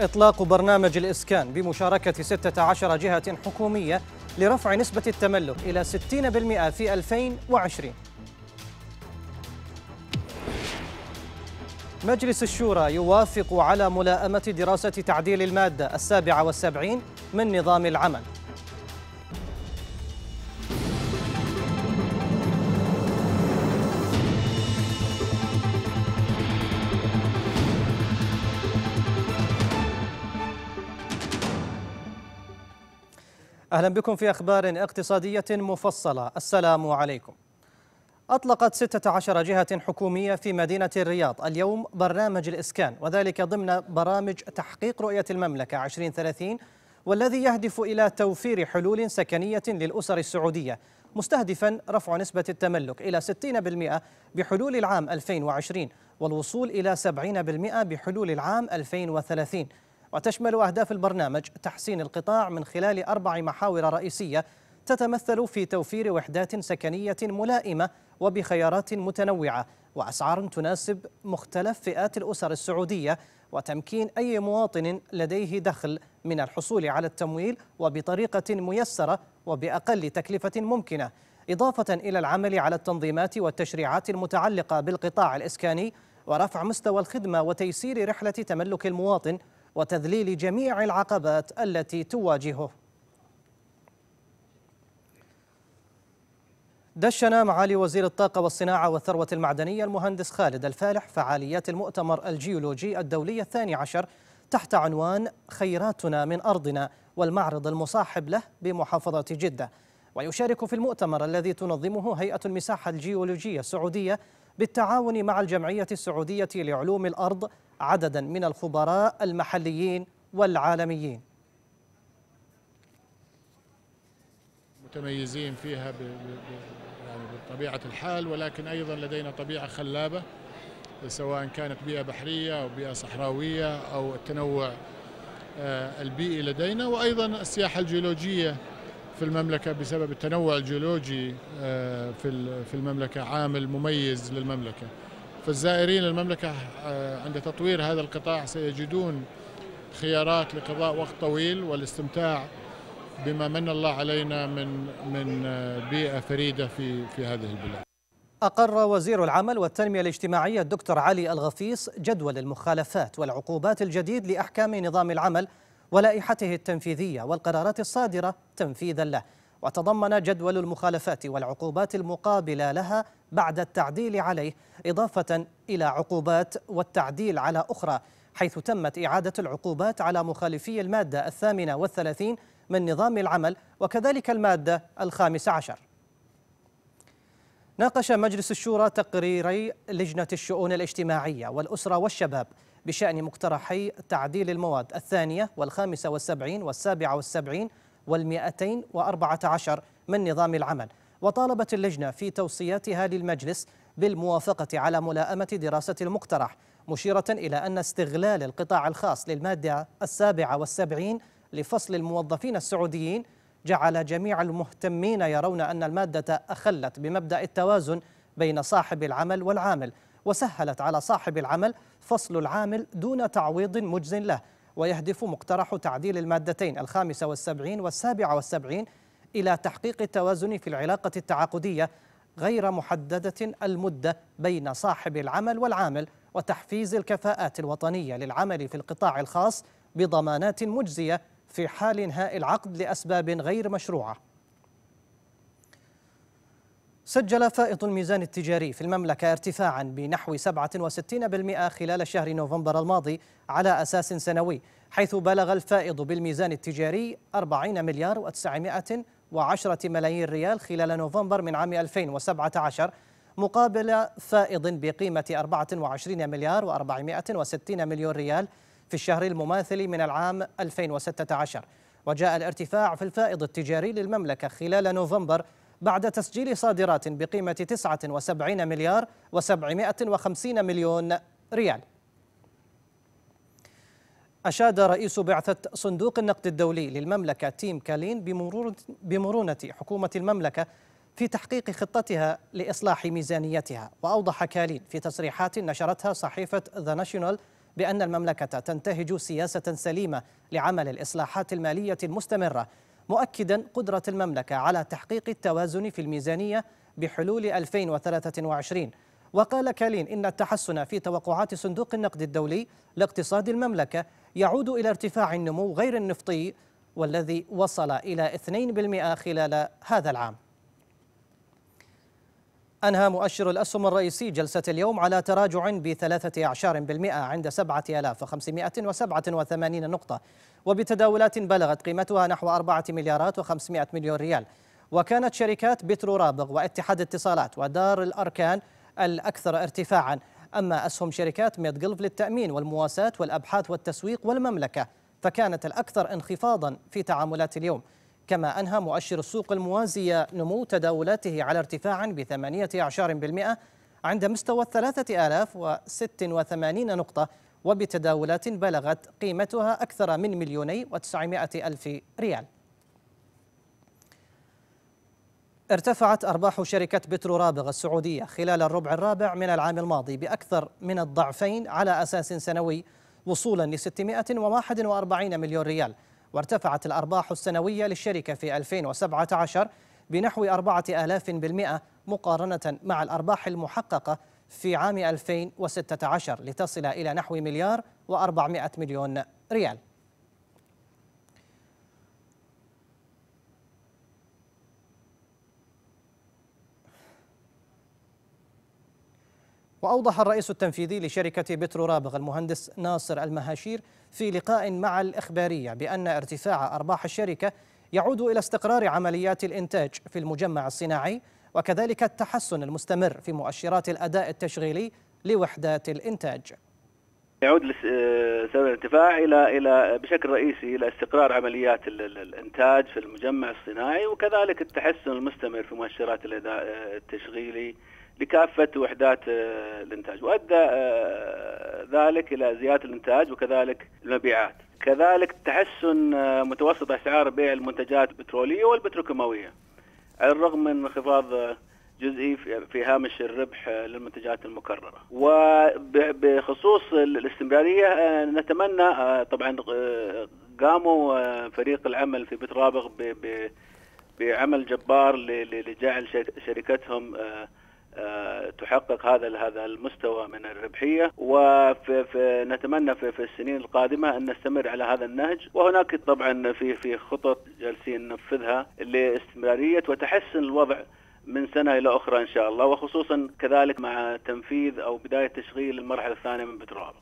إطلاق برنامج الإسكان بمشاركة 16 جهة حكومية لرفع نسبة التملك إلى 60% في 2020 مجلس الشورى يوافق على ملاءمة دراسة تعديل المادة السابعة والسبعين من نظام العمل أهلا بكم في أخبار اقتصادية مفصلة السلام عليكم أطلقت 16 جهة حكومية في مدينة الرياض اليوم برنامج الإسكان وذلك ضمن برامج تحقيق رؤية المملكة 2030 والذي يهدف إلى توفير حلول سكنية للأسر السعودية مستهدفا رفع نسبة التملك إلى 60% بحلول العام 2020 والوصول إلى 70% بحلول العام 2030 وتشمل أهداف البرنامج تحسين القطاع من خلال أربع محاور رئيسية تتمثل في توفير وحدات سكنية ملائمة وبخيارات متنوعة وأسعار تناسب مختلف فئات الأسر السعودية وتمكين أي مواطن لديه دخل من الحصول على التمويل وبطريقة ميسرة وبأقل تكلفة ممكنة إضافة إلى العمل على التنظيمات والتشريعات المتعلقة بالقطاع الإسكاني ورفع مستوى الخدمة وتيسير رحلة تملك المواطن وتذليل جميع العقبات التي تواجهه دشن معالي وزير الطاقة والصناعة والثروة المعدنية المهندس خالد الفالح فعاليات المؤتمر الجيولوجي الدولي الثاني عشر تحت عنوان خيراتنا من أرضنا والمعرض المصاحب له بمحافظة جدة ويشارك في المؤتمر الذي تنظمه هيئة المساحة الجيولوجية السعودية بالتعاون مع الجمعية السعودية لعلوم الأرض عددا من الخبراء المحليين والعالميين متميزين فيها ب... يعني بطبيعة الحال ولكن أيضا لدينا طبيعة خلابة سواء كانت بيئة بحرية أو بيئة صحراوية أو التنوع آه، البيئي لدينا وأيضا السياحة الجيولوجية في المملكة بسبب التنوع الجيولوجي آه، في المملكة عامل مميز للمملكة فالزائرين المملكة آه، عند تطوير هذا القطاع سيجدون خيارات لقضاء وقت طويل والاستمتاع بما من الله علينا من من آه، بيئة فريدة في في هذه البلاد. أقر وزير العمل والتنمية الاجتماعية الدكتور علي الغفيص جدول المخالفات والعقوبات الجديد لأحكام نظام العمل ولائحته التنفيذية والقرارات الصادرة تنفيذا له. وتضمن جدول المخالفات والعقوبات المقابلة لها بعد التعديل عليه إضافة إلى عقوبات والتعديل على أخرى حيث تمت إعادة العقوبات على مخالفي المادة الثامنة والثلاثين من نظام العمل وكذلك المادة الخامسة عشر ناقش مجلس الشورى تقريري لجنة الشؤون الاجتماعية والأسرة والشباب بشأن مقترحي تعديل المواد الثانية والخامسة والسبعين والسابعة والسبعين والمئتين من نظام العمل وطالبت اللجنة في توصياتها للمجلس بالموافقة على ملاءمة دراسة المقترح مشيرة إلى أن استغلال القطاع الخاص للمادة السابعة والسبعين لفصل الموظفين السعوديين جعل جميع المهتمين يرون أن المادة أخلت بمبدأ التوازن بين صاحب العمل والعامل وسهلت على صاحب العمل فصل العامل دون تعويض مجز له ويهدف مقترح تعديل المادتين الخامسة والسبعين والسابعة والسبعين إلى تحقيق التوازن في العلاقة التعاقدية غير محددة المدة بين صاحب العمل والعامل وتحفيز الكفاءات الوطنية للعمل في القطاع الخاص بضمانات مجزية في حال انهاء العقد لأسباب غير مشروعة سجل فائض الميزان التجاري في المملكة ارتفاعا بنحو 67% خلال شهر نوفمبر الماضي على أساس سنوي حيث بلغ الفائض بالميزان التجاري 40 مليار و910 ملايين ريال خلال نوفمبر من عام 2017 مقابل فائض بقيمة 24 مليار و460 مليون ريال في الشهر المماثل من العام 2016 وجاء الارتفاع في الفائض التجاري للمملكة خلال نوفمبر بعد تسجيل صادرات بقيمة 79 مليار و750 مليون ريال أشاد رئيس بعثة صندوق النقد الدولي للمملكة تيم كالين بمرونة حكومة المملكة في تحقيق خطتها لإصلاح ميزانيتها وأوضح كالين في تصريحات نشرتها صحيفة ذا ناشيونال بأن المملكة تنتهج سياسة سليمة لعمل الإصلاحات المالية المستمرة مؤكدا قدرة المملكة على تحقيق التوازن في الميزانية بحلول 2023 وقال كالين إن التحسن في توقعات صندوق النقد الدولي لاقتصاد المملكة يعود إلى ارتفاع النمو غير النفطي والذي وصل إلى 2% خلال هذا العام أنهى مؤشر الأسهم الرئيسي جلسة اليوم على تراجع بثلاثة أعشار بالمئة عند 7587 نقطة وبتداولات بلغت قيمتها نحو 4 مليارات و500 مليون ريال وكانت شركات بترو رابغ واتحاد اتصالات ودار الأركان الأكثر ارتفاعا أما أسهم شركات ميدقلف للتأمين والمواساة والأبحاث والتسويق والمملكة فكانت الأكثر انخفاضا في تعاملات اليوم كما أنهى مؤشر السوق الموازية نمو تداولاته على ارتفاع بثمانية أعشار بالمئة عند مستوى 3086 نقطة وبتداولات بلغت قيمتها أكثر من مليوني وتسعمائة ألف ريال ارتفعت أرباح شركة بترو رابغ السعودية خلال الربع الرابع من العام الماضي بأكثر من الضعفين على أساس سنوي وصولا ل 641 مليون ريال وارتفعت الأرباح السنوية للشركة في 2017 بنحو 4000% مقارنة مع الأرباح المحققة في عام 2016 لتصل إلى نحو مليار و400 مليون ريال وأوضح الرئيس التنفيذي لشركة بترو رابغ المهندس ناصر المهاشير في لقاء مع الإخبارية بأن ارتفاع أرباح الشركة يعود إلى استقرار عمليات الإنتاج في المجمع الصناعي وكذلك التحسن المستمر في مؤشرات الأداء التشغيلي لوحدات الإنتاج يعود آه، سبب الارتفاع الى الى بشكل رئيسي الى استقرار عمليات الانتاج في المجمع الصناعي وكذلك التحسن المستمر في مؤشرات الاداء آه، التشغيلي بكافة وحدات آه، الإنتاج وأدى آه، ذلك إلى زيادة الإنتاج وكذلك المبيعات كذلك تحسن آه، متوسط أسعار بيع المنتجات البترولية والبتروكيماوية على الرغم من انخفاض جزئي في هامش الربح للمنتجات المكررة وبخصوص الاستمرارية نتمنى طبعا قاموا فريق العمل في بترابغ بعمل جبار لجعل شركتهم آه، تحقق هذا هذا المستوى من الربحيه ونتمنى في, في السنين القادمه ان نستمر على هذا النهج وهناك طبعا في في خطط جالسين ننفذها لاستمراريه وتحسن الوضع من سنة إلى أخرى إن شاء الله وخصوصا كذلك مع تنفيذ أو بداية تشغيل المرحلة الثانية من بترول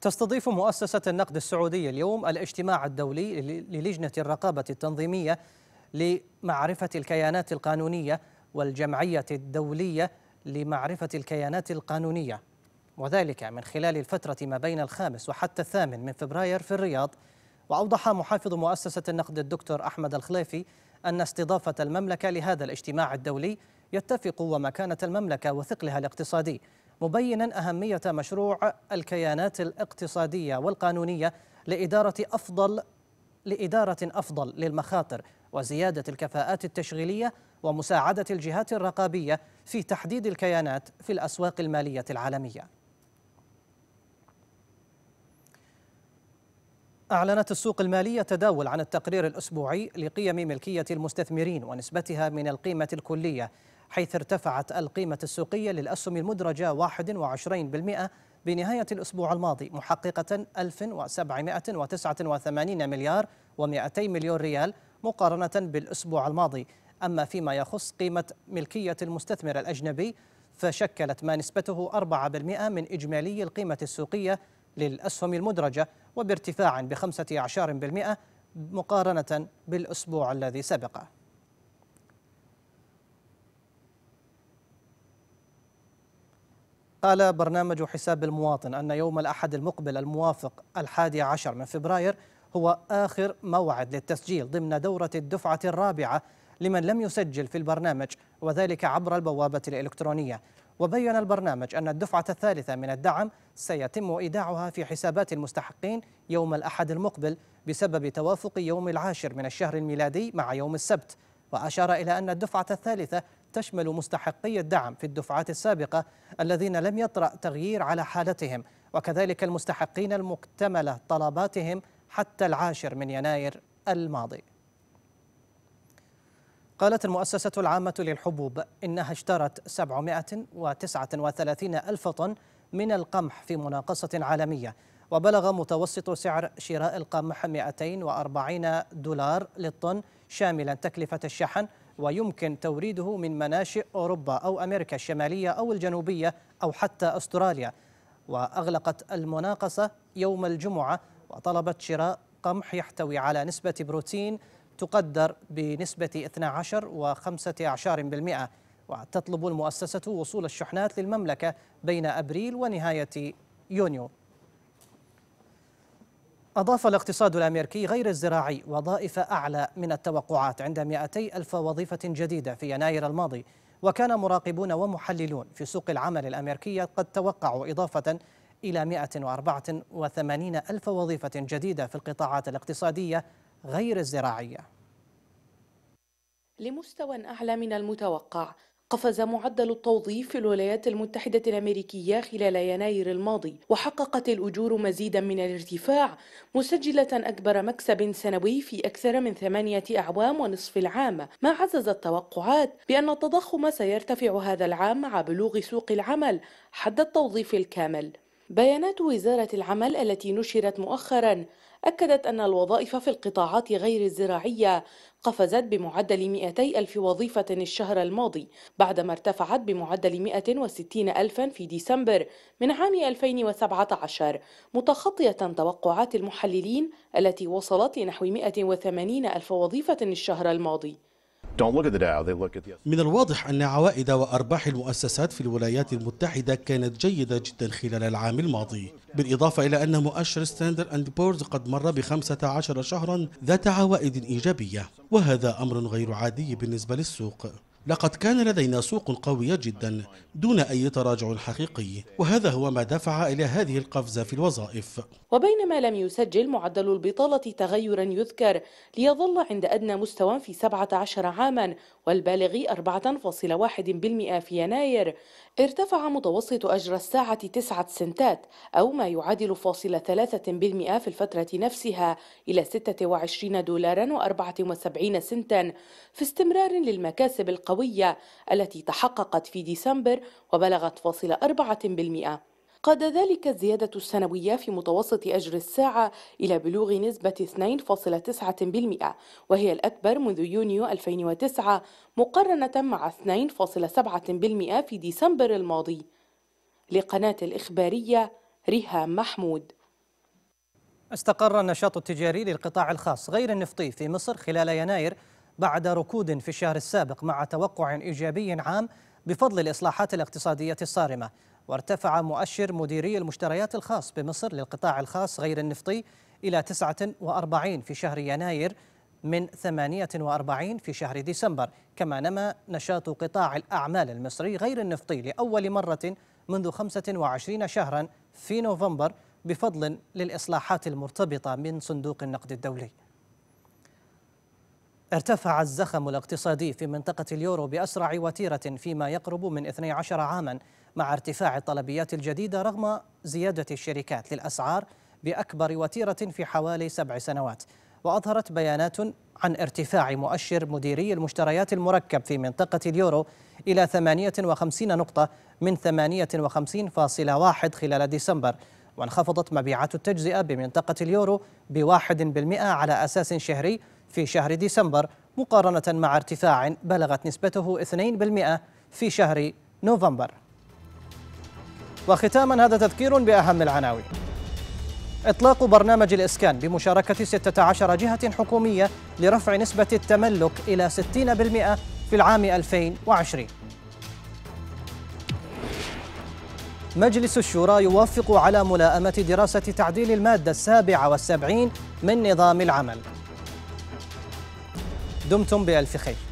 تستضيف مؤسسة النقد السعودية اليوم الاجتماع الدولي للجنة الرقابة التنظيمية لمعرفة الكيانات القانونية والجمعية الدولية لمعرفة الكيانات القانونية وذلك من خلال الفترة ما بين الخامس وحتى الثامن من فبراير في الرياض وأوضح محافظ مؤسسة النقد الدكتور أحمد الخليفي أن استضافة المملكة لهذا الاجتماع الدولي يتفق ومكانة المملكة وثقلها الاقتصادي مبينا أهمية مشروع الكيانات الاقتصادية والقانونية لإدارة أفضل لإدارة أفضل للمخاطر وزيادة الكفاءات التشغيلية ومساعدة الجهات الرقابية في تحديد الكيانات في الأسواق المالية العالمية أعلنت السوق المالية تداول عن التقرير الأسبوعي لقيم ملكية المستثمرين ونسبتها من القيمة الكلية حيث ارتفعت القيمة السوقية للأسهم المدرجة 21% بنهاية الأسبوع الماضي محققة 1789 مليار و200 مليون ريال مقارنة بالأسبوع الماضي أما فيما يخص قيمة ملكية المستثمر الأجنبي فشكلت ما نسبته 4% من إجمالي القيمة السوقية للأسهم المدرجة وبارتفاع ب 15% مقارنة بالأسبوع الذي سبقه قال برنامج حساب المواطن أن يوم الأحد المقبل الموافق الحادي عشر من فبراير هو آخر موعد للتسجيل ضمن دورة الدفعة الرابعة لمن لم يسجل في البرنامج وذلك عبر البوابة الإلكترونية وبين البرنامج أن الدفعة الثالثة من الدعم سيتم إيداعها في حسابات المستحقين يوم الأحد المقبل بسبب توافق يوم العاشر من الشهر الميلادي مع يوم السبت وأشار إلى أن الدفعة الثالثة تشمل مستحقي الدعم في الدفعات السابقة الذين لم يطرأ تغيير على حالتهم وكذلك المستحقين المكتملة طلباتهم حتى العاشر من يناير الماضي قالت المؤسسة العامة للحبوب إنها اشترت 739 ألف طن من القمح في مناقصة عالمية وبلغ متوسط سعر شراء القمح 240 دولار للطن شاملا تكلفة الشحن ويمكن توريده من مناشئ أوروبا أو أمريكا الشمالية أو الجنوبية أو حتى أستراليا وأغلقت المناقصة يوم الجمعة وطلبت شراء قمح يحتوي على نسبة بروتين تقدر بنسبة 12.5% وتطلب المؤسسة وصول الشحنات للمملكة بين أبريل ونهاية يونيو أضاف الاقتصاد الأمريكي غير الزراعي وظائف أعلى من التوقعات عند 200 ألف وظيفة جديدة في يناير الماضي وكان مراقبون ومحللون في سوق العمل الأمريكية قد توقعوا إضافة إلى 184 ألف وظيفة جديدة في القطاعات الاقتصادية غير الزراعية لمستوى أعلى من المتوقع قفز معدل التوظيف في الولايات المتحدة الأمريكية خلال يناير الماضي وحققت الأجور مزيدا من الارتفاع مسجلة أكبر مكسب سنوي في أكثر من ثمانية أعوام ونصف العام ما عزز التوقعات بأن التضخم سيرتفع هذا العام مع بلوغ سوق العمل حد التوظيف الكامل بيانات وزارة العمل التي نشرت مؤخرا أكدت أن الوظائف في القطاعات غير الزراعية قفزت بمعدل 200 ألف وظيفة الشهر الماضي بعدما ارتفعت بمعدل 160 ألفا في ديسمبر من عام 2017 متخطية توقعات المحللين التي وصلت لنحو 180 ألف وظيفة الشهر الماضي من الواضح أن عوائد وأرباح المؤسسات في الولايات المتحدة كانت جيدة جدا خلال العام الماضي بالإضافة إلى أن مؤشر ستاندر أند بورز قد مر بخمسة عشر شهرا ذات عوائد إيجابية وهذا أمر غير عادي بالنسبة للسوق لقد كان لدينا سوق قوية جدا دون أي تراجع حقيقي وهذا هو ما دفع إلى هذه القفزة في الوظائف وبينما لم يسجل معدل البطالة تغيرا يذكر ليظل عند أدنى مستوى في 17 عاما والبالغ 4.1% في يناير ارتفع متوسط أجر الساعة 9 سنتات أو ما يعادل فاصل 3% في الفترة نفسها إلى 26 دولارا و74 سنتا في استمرار للمكاسب القوية القوية التي تحققت في ديسمبر وبلغت فاصل بالمئة قاد ذلك الزيادة السنوية في متوسط أجر الساعة إلى بلوغ نسبة 2.9% وهي الأكبر منذ يونيو 2009 مقارنة مع 2.7% في ديسمبر الماضي لقناة الإخبارية ريهام محمود استقر النشاط التجاري للقطاع الخاص غير النفطي في مصر خلال يناير بعد ركود في الشهر السابق مع توقع إيجابي عام بفضل الإصلاحات الاقتصادية الصارمة وارتفع مؤشر مديري المشتريات الخاص بمصر للقطاع الخاص غير النفطي إلى 49 في شهر يناير من 48 في شهر ديسمبر كما نما نشاط قطاع الأعمال المصري غير النفطي لأول مرة منذ 25 شهرا في نوفمبر بفضل للإصلاحات المرتبطة من صندوق النقد الدولي ارتفع الزخم الاقتصادي في منطقة اليورو بأسرع وتيرة فيما يقرب من 12 عاما مع ارتفاع الطلبيات الجديدة رغم زيادة الشركات للأسعار بأكبر وتيرة في حوالي سبع سنوات وأظهرت بيانات عن ارتفاع مؤشر مديري المشتريات المركب في منطقة اليورو إلى 58 نقطة من 58.1 خلال ديسمبر وانخفضت مبيعات التجزئة بمنطقة اليورو بواحد بالمئة على أساس شهري في شهر ديسمبر مقارنة مع ارتفاع بلغت نسبته 2% في شهر نوفمبر وختاما هذا تذكير بأهم العناوين إطلاق برنامج الإسكان بمشاركة 16 جهة حكومية لرفع نسبة التملك إلى 60% في العام 2020 مجلس الشورى يوافق على ملاءمة دراسة تعديل المادة السابعة والسبعين من نظام العمل دمتم بألف خير